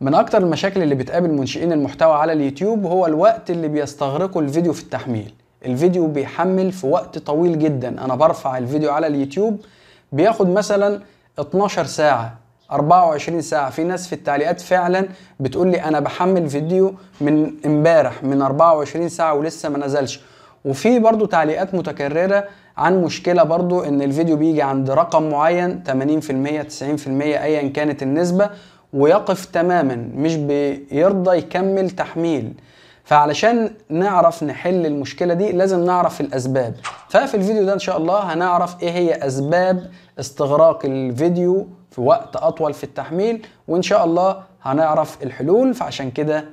من اكتر المشاكل اللي بتقابل منشئين المحتوى على اليوتيوب هو الوقت اللي بيستغرقه الفيديو في التحميل الفيديو بيحمل في وقت طويل جدا انا برفع الفيديو على اليوتيوب بياخد مثلا 12 ساعة 24 ساعة في ناس في التعليقات فعلا بتقول لي انا بحمل فيديو من امبارح من 24 ساعة ولسه ما نزلش وفي برضو تعليقات متكررة عن مشكلة برضو ان الفيديو بيجي عند رقم معين 80% 90% ايا كانت النسبة ويقف تماما مش بيرضى يكمل تحميل فعلشان نعرف نحل المشكله دي لازم نعرف الاسباب ففي الفيديو ده ان شاء الله هنعرف ايه هي اسباب استغراق الفيديو في وقت اطول في التحميل وان شاء الله هنعرف الحلول فعشان كده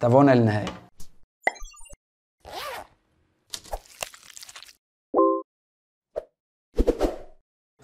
تابعونا للنهايه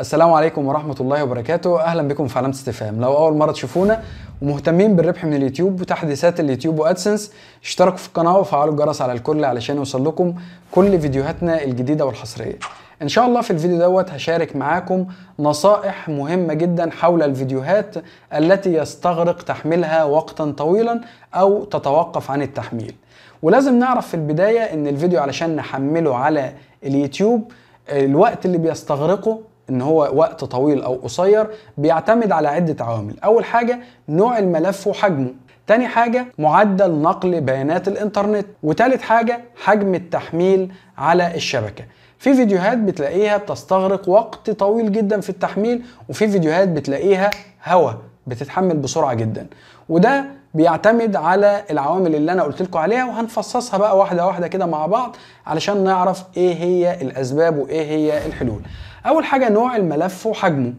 السلام عليكم ورحمة الله وبركاته أهلا بكم في علامة استفهام لو أول مرة تشوفونا ومهتمين بالربح من اليوتيوب وتحديثات اليوتيوب وأدسنس اشتركوا في القناة وفعلوا الجرس على الكل علشان يوصل لكم كل فيديوهاتنا الجديدة والحصرية ان شاء الله في الفيديو دوت هشارك معاكم نصائح مهمة جدا حول الفيديوهات التي يستغرق تحميلها وقتا طويلا او تتوقف عن التحميل ولازم نعرف في البداية ان الفيديو علشان نحمله على اليوتيوب الوقت اللي بيستغرقه ان هو وقت طويل او قصير بيعتمد على عده عوامل اول حاجه نوع الملف وحجمه تاني حاجة معدل نقل بيانات الانترنت وتالت حاجة حجم التحميل على الشبكة في فيديوهات بتلاقيها بتستغرق وقت طويل جدا في التحميل وفي فيديوهات بتلاقيها هوا بتتحمل بسرعة جدا وده بيعتمد على العوامل اللي انا قلت لكم عليها وهنفصصها بقى واحده واحده كده مع بعض علشان نعرف ايه هي الاسباب وايه هي الحلول اول حاجه نوع الملف وحجمه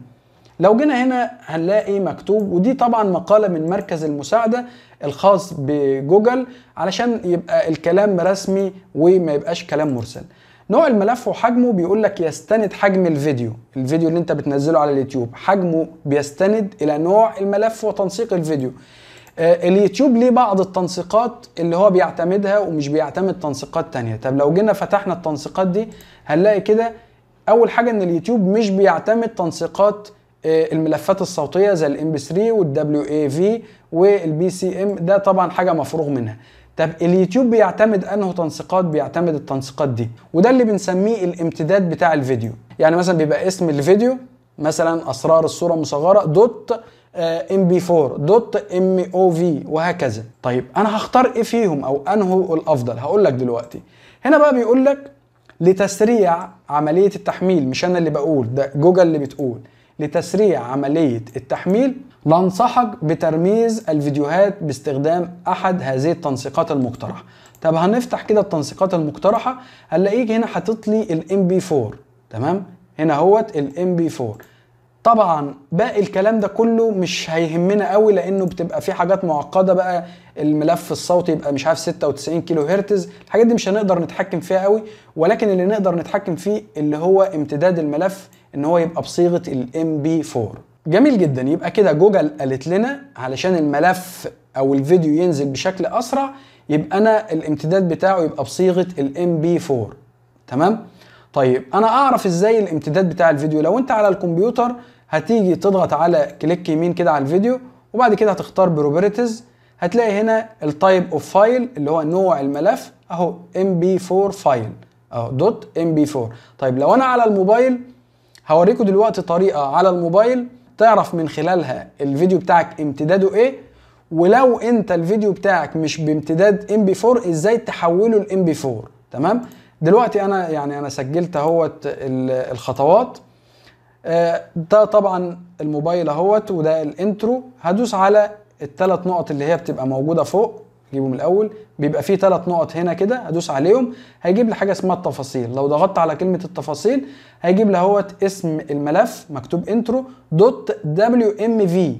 لو جينا هنا هنلاقي مكتوب ودي طبعا مقاله من مركز المساعده الخاص بجوجل علشان يبقى الكلام رسمي وما يبقاش كلام مرسل نوع الملف وحجمه بيقول لك يستند حجم الفيديو الفيديو اللي انت بتنزله على اليوتيوب حجمه بيستند الى نوع الملف وتنسيق الفيديو آه، اليوتيوب ليه بعض التنسيقات اللي هو بيعتمدها ومش بيعتمد تنسيقات تانية طب لو جينا فتحنا التنسيقات دي هنلاقي كده اول حاجه ان اليوتيوب مش بيعتمد تنسيقات آه، الملفات الصوتيه زي الام بي 3 والدبليو اي في والبي سي ام ده طبعا حاجه مفروغ منها طب اليوتيوب بيعتمد انه تنسيقات بيعتمد التنسيقات دي وده اللي بنسميه الامتداد بتاع الفيديو يعني مثلا بيبقى اسم الفيديو مثلا اسرار الصوره المصغره دوت آه، ام بي 4 دوت ام او في وهكذا طيب انا هختار ايه فيهم او انه الافضل هقول لك دلوقتي هنا بقى بيقول لك لتسريع عملية التحميل مش أنا اللي بقول ده جوجل اللي بتقول لتسريع عملية التحميل ننصحك بترميز الفيديوهات باستخدام أحد هذه التنسيقات المقترحة طب هنفتح كده التنسيقات المقترحة هنلاقيك هنا حاطط لي الام بي 4 تمام هنا هوت الام بي 4 طبعا باقي الكلام ده كله مش هيهمنا قوي لانه بتبقى في حاجات معقده بقى الملف الصوتي يبقى مش عارف 96 كيلو هرتز الحاجات دي مش هنقدر نتحكم فيها قوي ولكن اللي نقدر نتحكم فيه اللي هو امتداد الملف ان هو يبقى بصيغه الام بي 4 جميل جدا يبقى كده جوجل قالت لنا علشان الملف او الفيديو ينزل بشكل اسرع يبقى انا الامتداد بتاعه يبقى بصيغه الام بي 4 تمام طيب انا اعرف ازاي الامتداد بتاع الفيديو لو انت على الكمبيوتر هتيجي تضغط على كليك يمين كده على الفيديو وبعد كده هتختار بروبرتيز هتلاقي هنا التايب اوف فايل اللي هو نوع الملف اهو ام بي 4 فايل اهو دوت ام بي 4 طيب لو انا على الموبايل هوريكم دلوقتي طريقه على الموبايل تعرف من خلالها الفيديو بتاعك امتداده ايه ولو انت الفيديو بتاعك مش بامتداد ام بي 4 ازاي تحوله لام بي 4 تمام دلوقتي انا يعني انا سجلت اهوت الخطوات آه، ده طبعا الموبايل اهوت وده الانترو هدوس على الثلاث نقط اللي هي بتبقى موجوده فوق جيبه من الاول بيبقى فيه ثلاث نقط هنا كده هدوس عليهم هيجيب لي حاجه اسمها التفاصيل لو ضغطت على كلمه التفاصيل هيجيب لي اهوت اسم الملف مكتوب انترو دوت دبليو ام في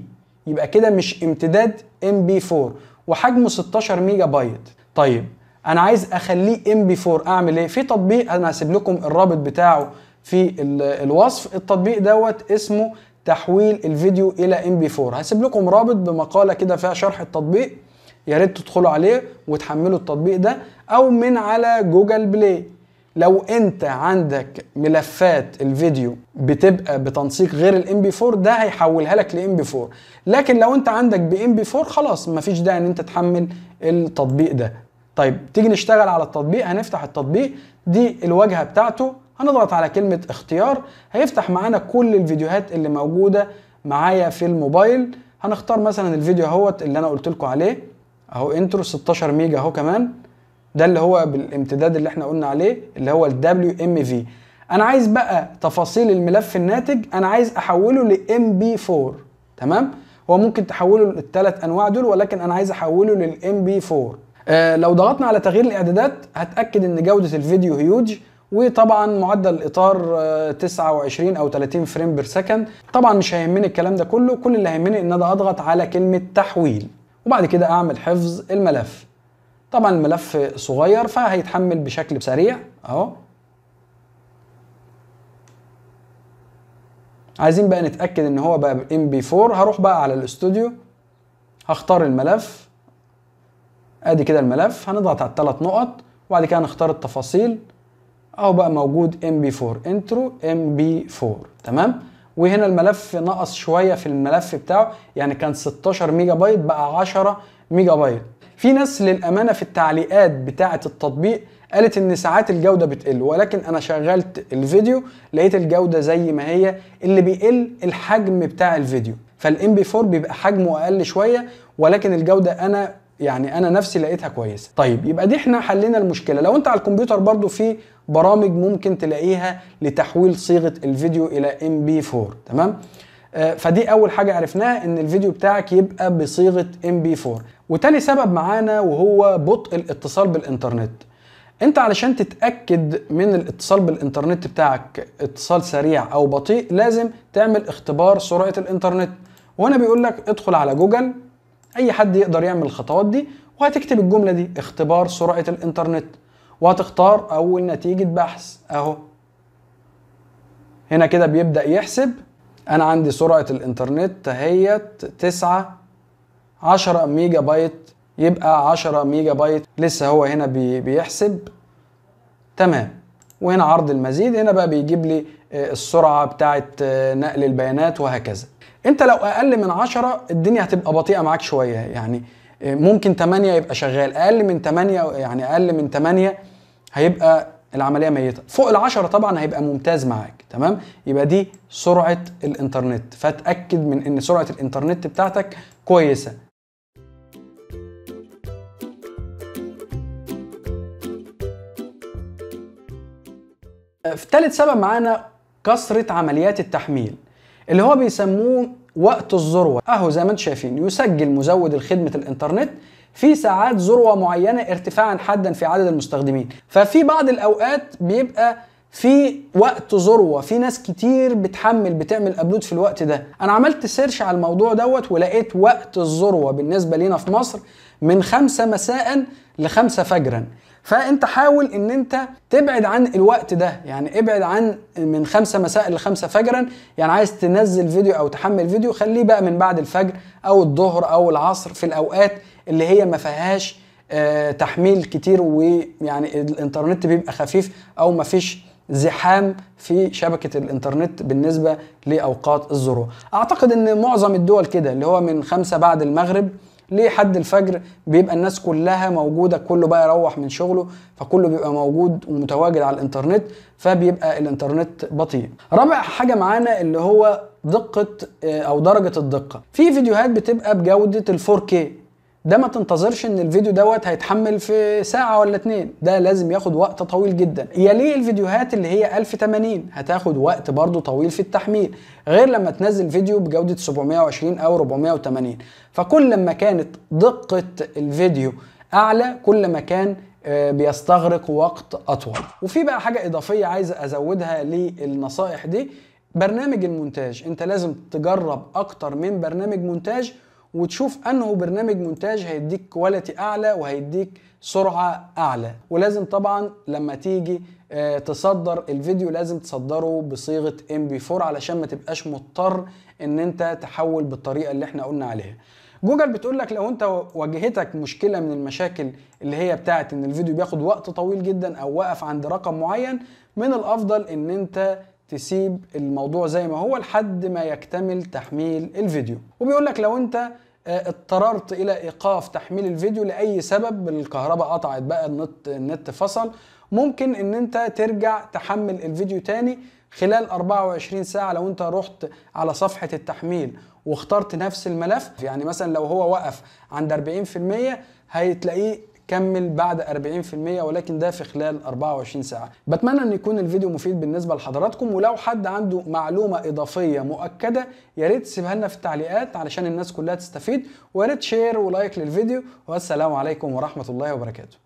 يبقى كده مش امتداد ام بي 4 وحجمه 16 ميجا بايت طيب انا عايز اخليه ام بي 4 اعمل ايه في تطبيق انا هسيب لكم الرابط بتاعه في الوصف التطبيق دوت اسمه تحويل الفيديو الى ام بي 4 هسيب لكم رابط بمقاله كده فيها شرح التطبيق يا ريت تدخلوا عليه وتحملوا التطبيق ده او من على جوجل بلاي لو انت عندك ملفات الفيديو بتبقى بتنسيق غير الام بي 4 ده هيحولها لك لام بي 4 لكن لو انت عندك بام بي 4 خلاص مفيش داعي ان انت تحمل التطبيق ده طيب تيجي نشتغل على التطبيق هنفتح التطبيق دي الواجهه بتاعته هنضغط على كلمه اختيار هيفتح معانا كل الفيديوهات اللي موجوده معايا في الموبايل هنختار مثلا الفيديو اهوت اللي انا قلت لكم عليه اهو انترو 16 ميجا اهو كمان ده اللي هو بالامتداد اللي احنا قلنا عليه اللي هو ال WMV انا عايز بقى تفاصيل الملف الناتج انا عايز احوله ل MP4 تمام هو ممكن تحوله للثلاث انواع دول ولكن انا عايز احوله لل MP4 آه لو ضغطنا على تغيير الاعدادات هتاكد ان جوده الفيديو هيوج وطبعا معدل الاطار 29 آه، او 30 فريم بير سكند طبعا مش هيهمني الكلام ده كله كل اللي هيهمني ان انا اضغط على كلمه تحويل وبعد كده اعمل حفظ الملف طبعا الملف صغير فهيتحمل بشكل سريع اهو عايزين بقى نتاكد ان هو بقى ام بي 4 هروح بقى على الاستوديو هختار الملف ادي كده الملف هنضغط على الثلاث نقط وبعد كده هنختار التفاصيل اهو بقى موجود mp4 انترو mp4 تمام وهنا الملف نقص شويه في الملف بتاعه يعني كان 16 ميجا بايت بقى 10 ميجا بايت في ناس للامانه في التعليقات بتاعه التطبيق قالت ان ساعات الجوده بتقل ولكن انا شغلت الفيديو لقيت الجوده زي ما هي اللي بيقل الحجم بتاع الفيديو فالام بي 4 بيبقى حجمه اقل شويه ولكن الجوده انا يعني انا نفسي لقيتها كويسه طيب يبقى دي احنا حلينا المشكله لو انت على الكمبيوتر برضو في برامج ممكن تلاقيها لتحويل صيغه الفيديو الى ام بي 4 تمام آه، فدي اول حاجه عرفناها ان الفيديو بتاعك يبقى بصيغه ام بي 4 وتاني سبب معانا وهو بطء الاتصال بالانترنت انت علشان تتاكد من الاتصال بالانترنت بتاعك اتصال سريع او بطيء لازم تعمل اختبار سرعه الانترنت وهنا بيقول لك ادخل على جوجل اي حد يقدر يعمل الخطوات دي وهتكتب الجمله دي اختبار سرعه الانترنت وهتختار اول نتيجه بحث اهو هنا كده بيبدا يحسب انا عندي سرعه الانترنت اهيت 9 10 ميجا بايت يبقى 10 ميجا بايت لسه هو هنا بيحسب تمام وهنا عرض المزيد هنا بقى بيجيب لي آه، السرعه بتاعه آه، نقل البيانات وهكذا انت لو اقل من 10 الدنيا هتبقى بطيئه معاك شويه يعني ممكن 8 يبقى شغال اقل من 8 يعني اقل من 8 هيبقى العمليه ميته فوق ال10 طبعا هيبقى ممتاز معاك تمام يبقى دي سرعه الانترنت فاتاكد من ان سرعه الانترنت بتاعتك كويسه في ثالث سبب معانا كثره عمليات التحميل اللي هو بيسموه وقت الذروه اهو زي ما انتم شايفين يسجل مزود الخدمه الانترنت في ساعات ذروه معينه ارتفاعا حدا في عدد المستخدمين ففي بعض الاوقات بيبقى في وقت ذروه في ناس كتير بتحمل بتعمل ابلود في الوقت ده انا عملت سيرش على الموضوع دوت ولقيت وقت الذروه بالنسبه لينا في مصر من خمسة مساء لخمسة فجرا فانت حاول ان انت تبعد عن الوقت ده يعني ابعد عن من خمسة مساء لخمسة فجرا يعني عايز تنزل فيديو او تحمل فيديو خليه بقى من بعد الفجر او الظهر او العصر في الاوقات اللي هي ما فيهاش آه، تحميل كتير ويعني الانترنت بيبقى خفيف او ما فيش زحام في شبكة الانترنت بالنسبة لأوقات الذروة أعتقد أن معظم الدول كده اللي هو من خمسة بعد المغرب لحد الفجر بيبقى الناس كلها موجوده كله بقى يروح من شغله فكله بيبقى موجود ومتواجد على الانترنت فبيبقى الانترنت بطيء رابع حاجه معانا اللي هو دقه آه، او درجه الدقه في فيديوهات بتبقى بجوده ال 4K ده ما تنتظرش ان الفيديو دوت هيتحمل في ساعه ولا اتنين ده لازم ياخد وقت طويل جدا يليه الفيديوهات اللي هي 1080 هتاخد وقت برضو طويل في التحميل غير لما تنزل فيديو بجوده 720 او 480 فكل ما كانت دقه الفيديو اعلى كل ما كان آه، بيستغرق وقت اطول وفي بقى حاجه اضافيه عايز ازودها للنصائح دي برنامج المونتاج انت لازم تجرب اكتر من برنامج مونتاج وتشوف انه برنامج مونتاج هيديك كواليتي اعلى وهيديك سرعه اعلى ولازم طبعا لما تيجي آه، تصدر الفيديو لازم تصدره بصيغه ام بي 4 علشان ما تبقاش مضطر ان انت تحول بالطريقه اللي احنا قلنا عليها جوجل بتقول لك لو انت واجهتك مشكله من المشاكل اللي هي بتاعت ان الفيديو بياخد وقت طويل جدا او وقف عند رقم معين من الافضل ان انت تسيب الموضوع زي ما هو لحد ما يكتمل تحميل الفيديو وبيقول لك لو انت آه، اضطررت الى ايقاف تحميل الفيديو لاي سبب الكهرباء قطعت بقى النت النت فصل ممكن ان انت ترجع تحمل الفيديو تاني خلال 24 ساعه لو انت رحت على صفحه التحميل واخترت نفس الملف يعني مثلا لو هو وقف عند 40% هتلاقيه كمل بعد 40% ولكن ده في خلال 24 ساعة بتمنى ان يكون الفيديو مفيد بالنسبة لحضراتكم ولو حد عنده معلومة إضافية مؤكدة يا ريت تسيبها لنا في التعليقات علشان الناس كلها تستفيد ويا ريت شير ولايك للفيديو والسلام عليكم ورحمة الله وبركاته